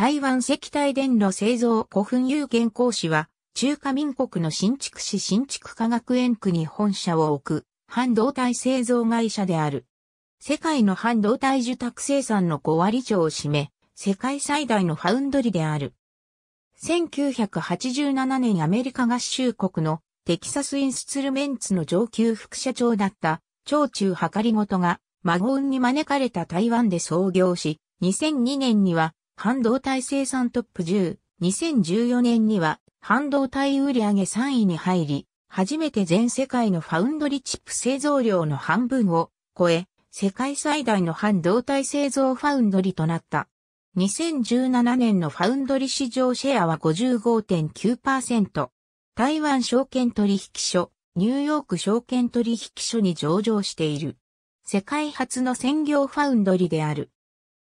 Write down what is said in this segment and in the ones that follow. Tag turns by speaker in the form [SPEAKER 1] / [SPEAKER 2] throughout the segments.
[SPEAKER 1] 台湾石体電炉製造古墳有限公司は、中華民国の新築市新築科学園区に本社を置く、半導体製造会社である。世界の半導体受託生産の5割以上を占め、世界最大のファウンドリである。1987年アメリカ合衆国のテキサスインスツルメンツの上級副社長だった長中かりごとが孫運に招かれた台湾で創業し、2002年には半導体生産トップ10、2014年には半導体売上3位に入り、初めて全世界のファウンドリチップ製造量の半分を超え、世界最大の半導体製造ファウンドリとなった。2017年のファウンドリ市場シェアは55.9%。台湾証券取引所、ニューヨーク証券取引所に上場している。世界初の専業ファウンドリである。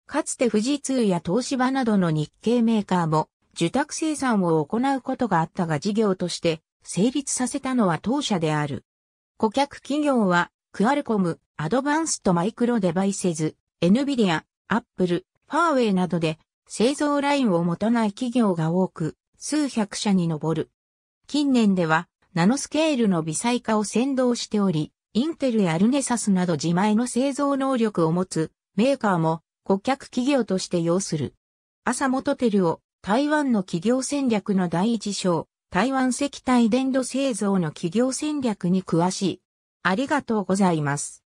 [SPEAKER 1] かつて富士通や東芝などの日系メーカーも受託生産を行うことがあったが事業として成立させたのは当社である。顧客企業はクアルコム、アドバンストマイクロデバイセズ、エヌビディア、アップル、ファーウェイなどで製造ラインを持たない企業が多く、数百社に上る。近年ではナノスケールの微細化を先導しており、インテルやルネサスなど自前の製造能力を持つメーカーも顧客企業として要する。朝本テルを台湾の企業戦略の第一章、台湾石体電土製造の企業戦略に詳しい。ありがとうございます。